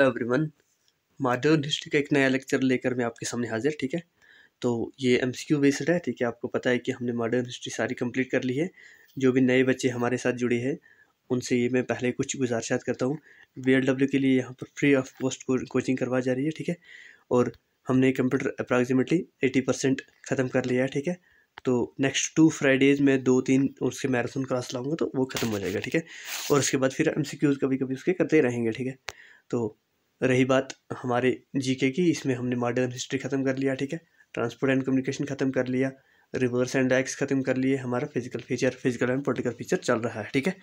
Everyone modern history का एक नया लेक्चर लेकर मैं आपके सामने हाजिर ठीक है तो ये एम सी क्यू बेस्ड है ठीक है आपको पता है कि हमने मॉडर्न हिस्ट्री सारी कंप्लीट कर ली है जो भी नए बच्चे हमारे साथ जुड़े हैं उनसे ये मैं पहले कुछ गुजारिशात करता हूँ बी एल डब्ल्यू के लिए यहाँ पर फ्री ऑफ कॉस्ट कोचिंग करवा जा रही है ठीक है और हमने कंप्यूटर अप्रॉक्सीमेटली एटी परसेंट ख़त्म कर लिया है ठीक है तो नेक्स्ट टू फ्राइडेज़ में दो तीन उसके मैराथन क्लास लाऊंगा तो वो ख़त्म हो जाएगा ठीक है और उसके बाद फिर एम सी क्यूज़ कभी कभी उसके करते रहेंगे ठीक है तो रही बात हमारे जीके की इसमें हमने मॉडर्न हिस्ट्री ख़त्म कर लिया ठीक है ट्रांसपोर्ट एंड कम्युनिकेशन ख़त्म कर लिया रिवर्स एंड डैक्स ख़त्म कर लिए हमारा physical feature physical and political feature चल रहा है ठीक है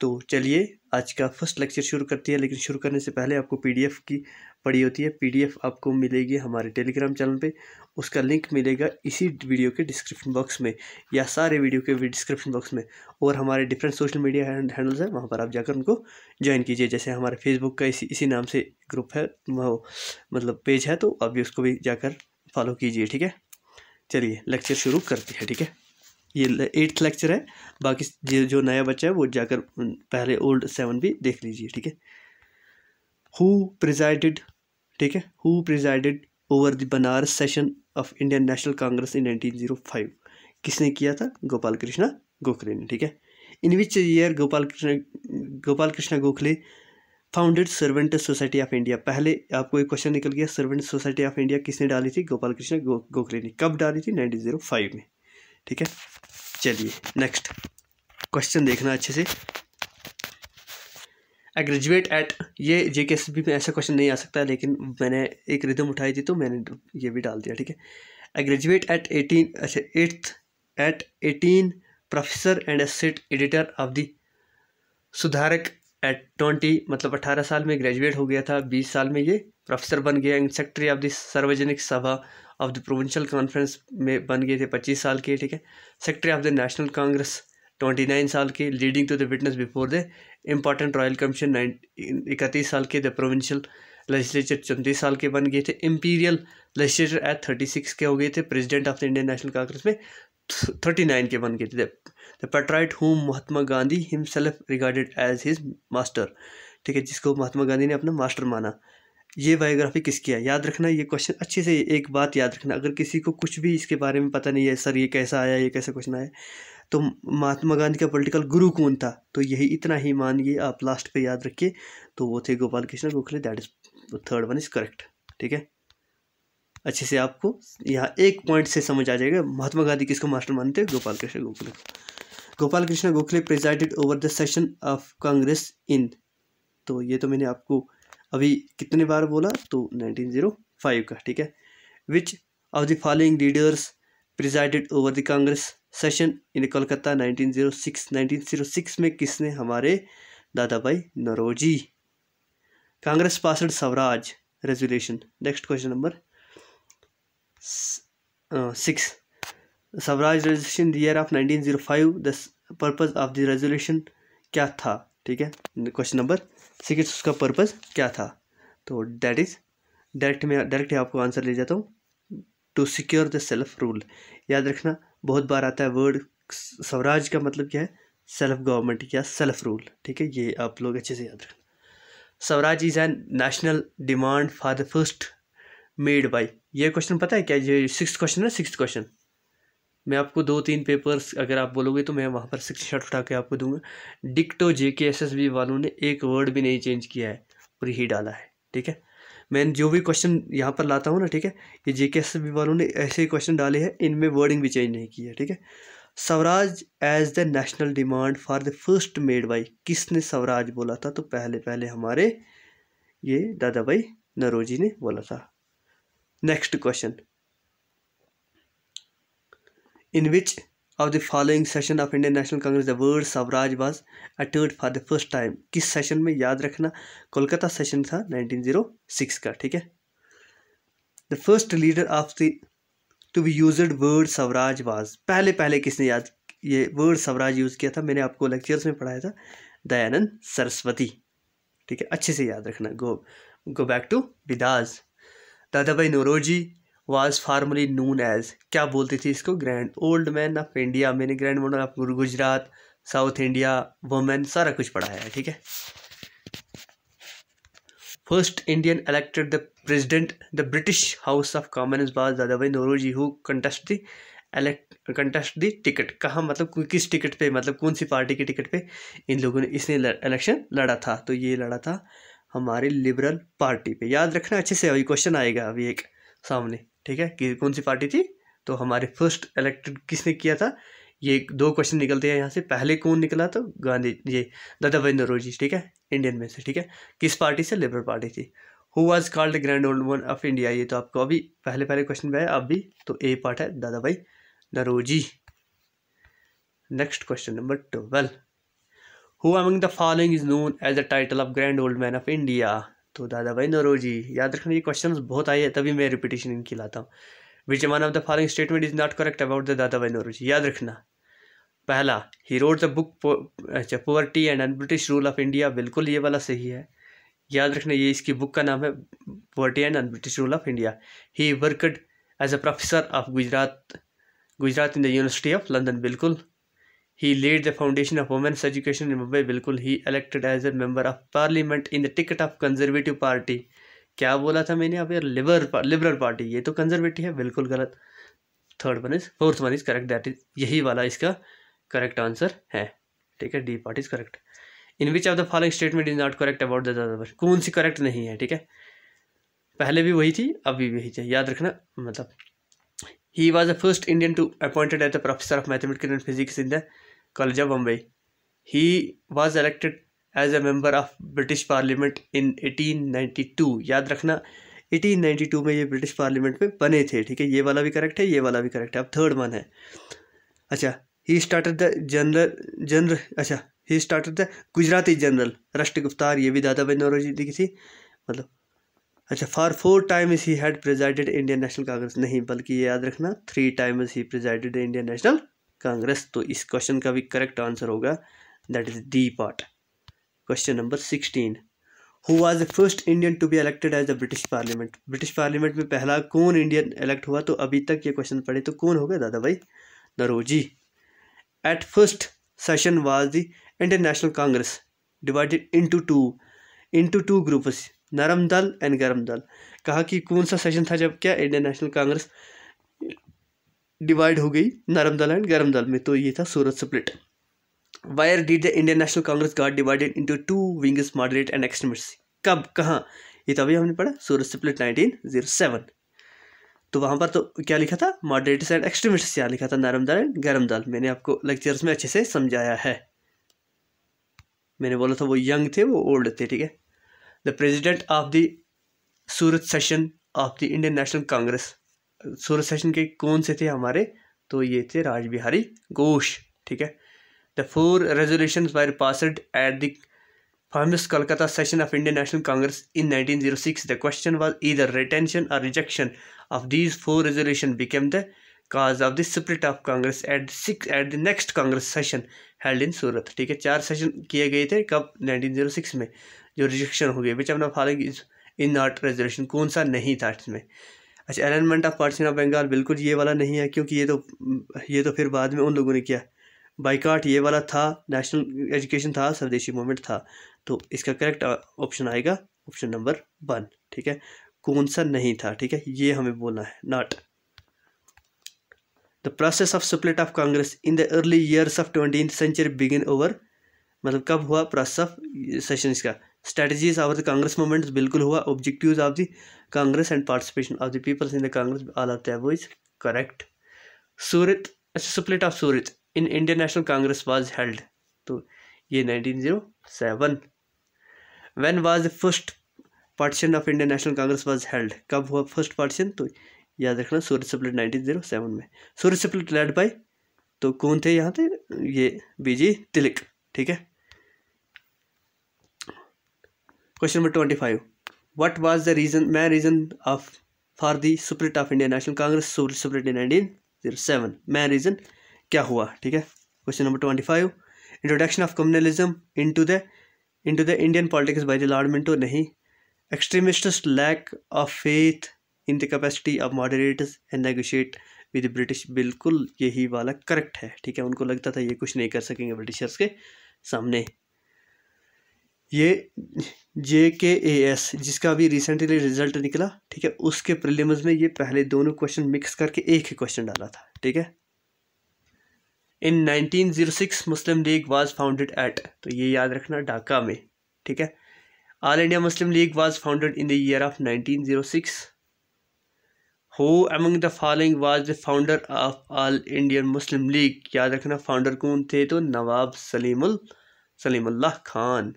तो चलिए आज का फर्स्ट लेक्चर शुरू करती है लेकिन शुरू करने से पहले आपको पीडीएफ की पड़ी होती है पीडीएफ आपको मिलेगी हमारे टेलीग्राम चैनल पे उसका लिंक मिलेगा इसी वीडियो के डिस्क्रिप्शन बॉक्स में या सारे वीडियो के डिस्क्रिप्शन बॉक्स में और हमारे डिफरेंट सोशल मीडिया हैंडल्स हैं वहाँ पर आप जाकर उनको ज्वाइन कीजिए जैसे हमारे फेसबुक का इसी इसी नाम से ग्रुप है वो मतलब पेज है तो आप भी उसको भी जाकर फॉलो कीजिए ठीक है चलिए लेक्चर शुरू करते हैं ठीक है ये एट्थ लेक्चर है बाकी ये जो नया बच्चा है वो जाकर पहले ओल्ड सेवन भी देख लीजिए ठीक है हु प्रिजाइडेड ठीक है who presided over the Banaras session of Indian National Congress in nineteen zero five किसने किया था गोपाल कृष्णा गोखले ने ठीक है in which year Gopal Krishna Gopal Krishna Gokhale founded servant society of India पहले आपको एक क्वेश्चन निकल गया सर्वेंट सोसाइटी ऑफ इंडिया किसने डाली थी गोपाल कृष्ण गोखले ने कब डाली थी नाइनटीन जीरो फाइव में ठीक है चलिए नेक्स्ट क्वेश्चन देखना अच्छे से आई ग्रेजुएट एट ये जे के एस बी में ऐसा क्वेश्चन नहीं आ सकता है लेकिन मैंने एक रिदम उठाई थी तो मैंने ये भी डाल दिया ठीक है आई ग्रेजुएट एट एटीन अच्छा eighth at eighteen professor and asset editor of the Sudharak at twenty मतलब अट्ठारह साल में ग्रेजुएट हो गया था बीस साल में ये प्रोफेसर बन गया एंड सेक्रेटरी ऑफ द सार्वजनिक सभा ऑफ द प्रोविंशियल कॉन्फ्रेंस में बन गए थे पच्चीस साल के ठीक है secretary of the National Congress twenty nine साल के leading to the witness before the important royal commission इकतीस साल के द प्रोविंशियल लेजिस्लेचर चौंतीस साल के बन गए थे imperial legislature at thirty six के हो गए थे president of the Indian National Congress में थर्टी नाइन के बन गए थे the patriot whom Mahatma Gandhi himself regarded as his master ठीक है जिसको महात्मा गांधी ने अपना मास्टर माना ये बायोग्राफी किसकी है याद रखना ये क्वेश्चन अच्छे से एक बात याद रखना अगर किसी को कुछ भी इसके बारे में पता नहीं है सर ये कैसा आया ये कैसा क्वेश्चन आया तो महात्मा गांधी का पॉलिटिकल गुरु कौन था तो यही इतना ही मानिए आप लास्ट पे याद रखिए तो वो थे Gopal Krishna Gokhale that is third one is correct ठीक है अच्छे से आपको यहाँ एक पॉइंट से समझ आ जाएगा महात्मा गांधी किसको मास्टर मानते हैं Gopal Krishna Gokhale Gopal Krishna Gokhale presided over the session of Congress in तो ये तो मैंने आपको अभी कितने बार बोला तो नाइनटीन जीरो फाइव का ठीक है which of the following leaders presided over the Congress session in Kolkata 1906 1906 में किसने हमारे Dadabhai Naoroji Congress passed swaraj resolution next question number six swaraj resolution the year of 1905 the purpose of the resolution क्या था ठीक है क्वेश्चन नंबर सिक्स उसका purpose क्या था तो डैट इज़ डायरेक्ट मैं डायरेक्ट आपको आंसर ले जाता हूँ to secure the self rule याद रखना बहुत बार आता है वर्ड स्वराज का मतलब क्या है सेल्फ गवर्नमेंट या सेल्फ रूल ठीक है ये आप लोग अच्छे से याद रखना swaraj is an national demand for the first made by ये क्वेश्चन पता है क्या ये सिक्स क्वेश्चन है सिक्स क्वेश्चन मैं आपको दो तीन पेपर्स अगर आप बोलोगे तो मैं वहाँ पर स्क्रीनशॉट उठा के आपको दूंगा डिक्टो जे के एस एस बी वालों ने एक वर्ड भी नहीं चेंज किया है और यही डाला है ठीक है मैं जो भी क्वेश्चन यहाँ पर लाता हूँ ना ठीक है ये जे के एस एस बी वालों ने ऐसे क्वेश्चन डाले हैं इनमें वर्डिंग भी चेंज नहीं की है ठीक है swaraj as the national demand for the first made by किसने स्वराज बोला था तो पहले पहले हमारे ये दादा भाई नरोजी ने बोला था next question in which of the following session of Indian National Congress the word Swaraj was uttered for the first time किस session में याद रखना कोलकाता session था 1906 का ठीक है The first leader of the to be used word Swaraj was पहले पहले किसने याद ये वर्ड स्वराज यूज़ किया था मैंने आपको लेक्चर्स में पढ़ाया था दयानंद सरस्वती ठीक है अच्छे से याद रखना गो गो बैक टू विदास Dadabhai Naoroji was formally known as क्या बोलती थी इसको grand old man of India मैंने grand model of Gujarat South India women सारा कुछ पढ़ाया है ठीक है फर्स्ट इंडियन elected द president the british house of commons was dadabhai nauroji who contest the elect contest the ticket कहाँ मतलब किस टिकट पे मतलब कौन सी पार्टी की टिकट पे इन लोगों ने इसने इलेक्शन लड़ा था तो ये लड़ा था हमारी लिबरल पार्टी पे याद रखना अच्छे से अभी क्वेश्चन आएगा अभी एक सामने ठीक है कि कौन सी पार्टी थी तो हमारे फर्स्ट इलेक्टेड किसने किया था ये दो क्वेश्चन निकलते हैं यहाँ से पहले कौन निकला तो गांधी ये दादा भाई नरोजी ठीक है इंडियन में से ठीक है किस पार्टी से लेबर पार्टी थी who was called grand old one of India ये तो आपको अभी पहले पहले क्वेश्चन में आया अब भी तो ए पार्ट है Dadabhai Naoroji next question number twelve who among the following is known as the title of grand old man of India तो दादा भाई जी याद रखना ये क्वेश्चन बहुत आए हैं तभी मैं रिपीटेशन इनकी लाता हूँ which one of the following statement is not correct about the Dadabhai ji याद रखना पहला ही रोड द बुक अच्छा poverty and unBritish rule of India बिल्कुल ये वाला सही है याद रखना ये इसकी बुक का नाम है poverty and unBritish rule of India he worked as a professor of Gujarat Gujarat in the University of London बिल्कुल he led the foundation of women's education in Mumbai बिल्कुल he elected as a member of parliament in the ticket of Conservative Party क्या बोला था मैंने अब यार Libre liberal party ये तो कंजर्वेटिव है बिल्कुल गलत third one is fourth one is correct that is यही वाला इसका करेक्ट आंसर है ठीक है D part is correct in which of the following statement is not correct about the कौन सी करेक्ट नहीं है ठीक है पहले भी वही थी अब भी वही थी याद रखना मतलब he was the first Indian to appointed as the professor of mathematics and physics in the College of Bombay. He was elected as a member of British Parliament in 1892. याद रखना 1892 में ये ब्रिटिश पार्लियामेंट में बने थे ठीक है ये वाला भी करेक्ट है ये वाला भी करेक्ट है अब थर्ड वन है अच्छा he started the journal journal अच्छा he started the Gujarati journal Rast Goftar ये भी दादा भाई नौरोजी की थी मतलब अच्छा for four times he had presided Indian National Congress नहीं बल्कि ये याद रखना three times he presided Indian National Congress तो इस क्वेश्चन का भी करेक्ट आंसर होगा that is D part question number sixteen who was the first Indian to be elected as the British parliament British parliament में पहला कौन Indian elect हुआ तो अभी तक ये क्वेश्चन पढ़े तो कौन होगा Dadabhai Naoroji at first session was the Indian National Congress divided into two into two groups नरम दल एंड गरम दल कहा कि कौन सा सेशन था जब क्या इंडियन नेशनल कांग्रेस डिवाइड हो गई नरम दल एंड गर्म दल में तो ये था Surat split where did the Indian National Congress got divided into two wings moderate and extremist कब कहाँ ये तो अभी हमने पढ़ा Surat split nineteen zero seven तो वहाँ पर तो क्या लिखा था मॉडरेट्स एंड एक्सट्रीमिस्ट क्या लिखा था नरम दल एंड गर्म दल मैंने आपको लेक्चर्स में अच्छे से समझाया है मैंने बोला था वो यंग थे वो ओल्ड थे ठीक है the president of the Surat session of the Indian National Congress सूर्य सेशन के कौन से थे हमारे तो ये थे राजबिहारी घोष ठीक है the four resolution were passed at the famous Calcutta session of Indian National Congress in 1906 zero six the question was either retention और rejection of these four resolution became the cause of the split of Congress at six at the next Congress session held in Surat ठीक है चार session किए गए थे कब nineteen zero six में जो रिजेक्शन हो गए बिच अपना न फॉलिंग इन नॉट रेजोल्यूशन कौन सा नहीं था इसमें अच्छा alignment of partition of Bengal बिल्कुल ये वाला नहीं है क्योंकि ये तो ये तो फिर बाद में उन लोगों ने किया बाइकाट ये वाला था नेशनल एजुकेशन था स्वदेशी मूवमेंट था तो इसका करेक्ट ऑप्शन आएगा ऑप्शन नंबर वन ठीक है कौन सा नहीं था ठीक है ये हमें बोलना है not the process of split of Congress in the early years of twenty century begin over मतलब कब हुआ प्रोसेस ऑफ सेशन इसका strategies of the congress movements bilkul hua objectives of the congress and participation of the peoples in the congress all of that was correct surat split of surat in indian national congress was held to ye 1907 when was the first partition of indian national congress was held कब हुआ first partition तो याद रखना सूरज split 1907 में सूरज split led by तो कौन थे यहाँ थे ये बीजी तिलक ठीक है question number twenty five what was the reason main reason of for the split of Indian National Congress split in nineteen zero seven main reason क्या हुआ ठीक है question number twenty five introduction of communalism into the into the Indian politics by the Lord Minto नहीं extremist lack of faith in the capacity of moderators and negotiate with British बिल्कुल यही वाला correct है ठीक है उनको लगता था ये कुछ नहीं कर सकेंगे ब्रिटिशर्स के सामने ये जे के ए एस जिसका अभी रिसेंटली रिजल्ट निकला ठीक है उसके प्रिलिम्स में ये पहले दोनों क्वेश्चन मिक्स करके एक ही क्वेश्चन डाला था ठीक है in 1906 Muslim League was founded at तो ये याद रखना ढाका में ठीक है All India Muslim League was founded in the year of 1906 who among the following was the founder of All Indian Muslim League याद रखना फाउंडर कौन थे तो Nawab Salimul Salimullah Khan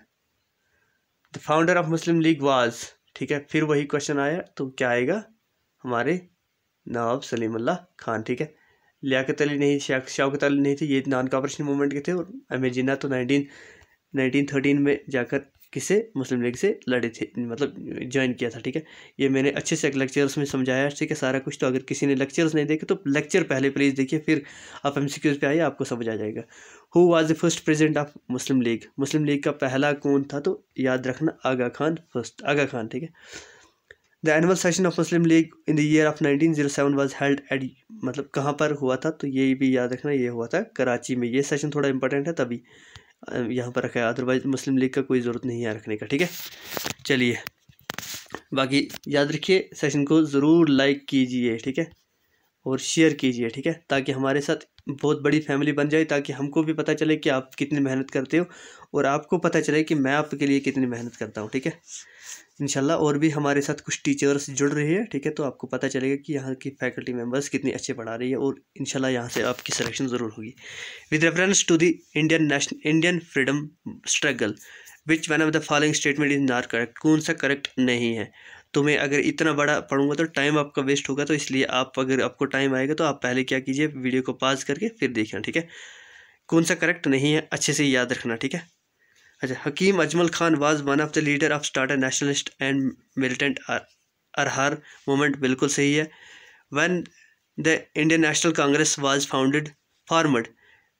the founder of Muslim League was ठीक है फिर वही क्वेश्चन आया तो क्या आएगा हमारे नवाब सलीम अल्लाह खान ठीक है लियाकत अली नहीं शौकत अली नहीं थे ये नॉन कॉपरेशन मूवमेंट के थे और अमेर जिन्ना तो नाइनटीन नाइनटीन थर्टीन में जाकर किसे मुस्लिम लीग से लड़े थे मतलब ज्वाइन किया था ठीक है ये मैंने अच्छे से लेक्चर्स में समझाया ठीक है सारा कुछ तो अगर किसी ने लेक्चर्स नहीं देखे तो लेक्चर पहले प्लीज़ देखिए फिर आप एम सी क्यूज़ पर आइए आपको समझ आ जाएगा who was the first president of Muslim League Muslim League का पहला कौन था तो याद रखना आगा खान फर्स्ट आगा खान ठीक है the annual session of Muslim League in the year of seven was held at मतलब कहाँ पर हुआ था तो ये भी याद रखना ये हुआ था कराची में ये सेशन थोड़ा इंपॉर्टेंट है तभी यहाँ पर रखा है अदरवाइज मुस्लिम लीग का कोई ज़रूरत नहीं है रखने का ठीक है चलिए बाकी याद रखिए सेशन को ज़रूर लाइक कीजिए ठीक है और शेयर कीजिए ठीक है ताकि हमारे साथ बहुत बड़ी फैमिली बन जाए ताकि हमको भी पता चले कि आप कितनी मेहनत करते हो और आपको पता चले कि मैं आपके लिए कितनी मेहनत करता हूँ ठीक है इनशाला और भी हमारे साथ कुछ टीचर्स जुड़ रहे हैं ठीक है तो आपको पता चलेगा कि यहाँ की फैकल्टी मेम्बर्स कितनी अच्छे पढ़ा रही है और इनशाला यहाँ से आपकी सिलेक्शन ज़रूर होगी with reference to the Indian nation Indian freedom struggle which one of the following statement is not correct कौन सा करेक्ट नहीं है तो मैं अगर इतना बड़ा पढ़ूंगा तो टाइम आपका वेस्ट होगा तो इसलिए आप अगर आपको टाइम आएगा तो आप पहले क्या कीजिए वीडियो को पॉज करके फिर देखना ठीक है कौन सा करेक्ट नहीं है अच्छे से याद रखना ठीक है अच्छा Hakim Ajmal Khan was one of the leader of start nationalist and militant Ahrar movement बिल्कुल सही है one the Indian National Congress was founded formed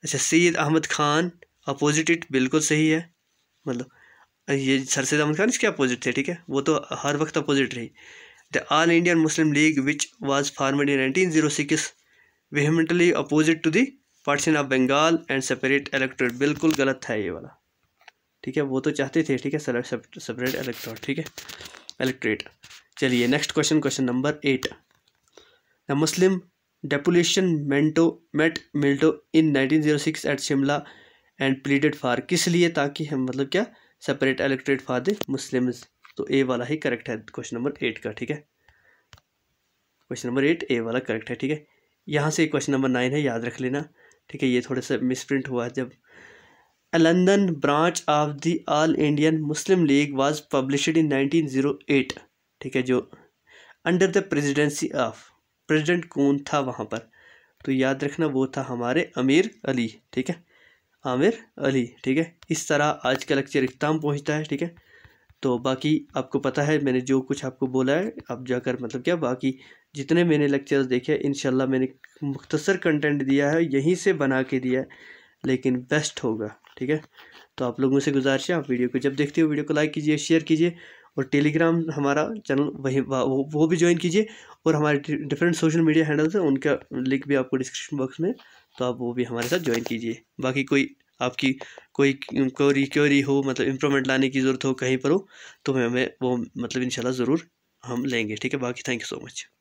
अच्छा सैद अहमद खान अपोजिट इट बिल्कुल सही है मतलब ये सर सैद अहमद खान इसके अपोजिट थे ठीक है वो तो हर वक्त अपोजिट रही the All Indian Muslim League which was formed in nineteen zero six vehemently opposite to the partition of Bengal and separate electorate बिल्कुल गलत था ये वाला ठीक है वो तो चाहते थे ठीक है सेपरेट इलेक्ट्रॉन ठीक है इलेक्ट्रेट चलिए next question question number eight the Muslim deputation Minto met Minto in 1906 at Shimla and pleaded for किस लिए ताकि हम मतलब क्या separate electorate for the Muslims तो ए वाला ही करेक्ट है क्वेश्चन नंबर एट का ठीक है क्वेश्चन नंबर एट ए वाला करेक्ट है ठीक है यहाँ से क्वेश्चन नंबर नाइन है याद रख लेना ठीक है ये थोड़ा सा मिसप्रिंट हुआ है जब A London branch of the All Indian Muslim League was published in 1908 ठीक है जो under the presidency of president कौन था वहाँ पर तो याद रखना वो था हमारे आमिर अली ठीक है आमिर अली ठीक है इस तरह आज का लेक्चर इख्ताम पहुँचता है ठीक है तो बाकी आपको पता है मैंने जो कुछ आपको बोला है आप जाकर मतलब क्या बाकी जितने मैंने लेक्चर्स देखे इन मैंने मुख्तसर कंटेंट दिया है यहीं से बना के दिया है लेकिन बेस्ट होगा ठीक है तो आप लोगों से गुजारिश है आप वीडियो को जब देखते हो वीडियो को लाइक कीजिए शेयर कीजिए और टेलीग्राम हमारा चैनल वही वो, वो भी ज्वाइन कीजिए और हमारे डिफरेंट सोशल मीडिया हैंडल्स हैं उनका लिंक भी आपको डिस्क्रिप्शन बॉक्स में तो आप वो भी हमारे साथ ज्वाइन कीजिए बाकी कोई आपकी कोई क्योरी क्योरी हो मतलब इम्प्रूवमेंट लाने की ज़रूरत हो कहीं पर हो तो हमें वो मतलब इंशाल्लाह ज़रूर हम लेंगे ठीक है बाकी थैंक यू सो मच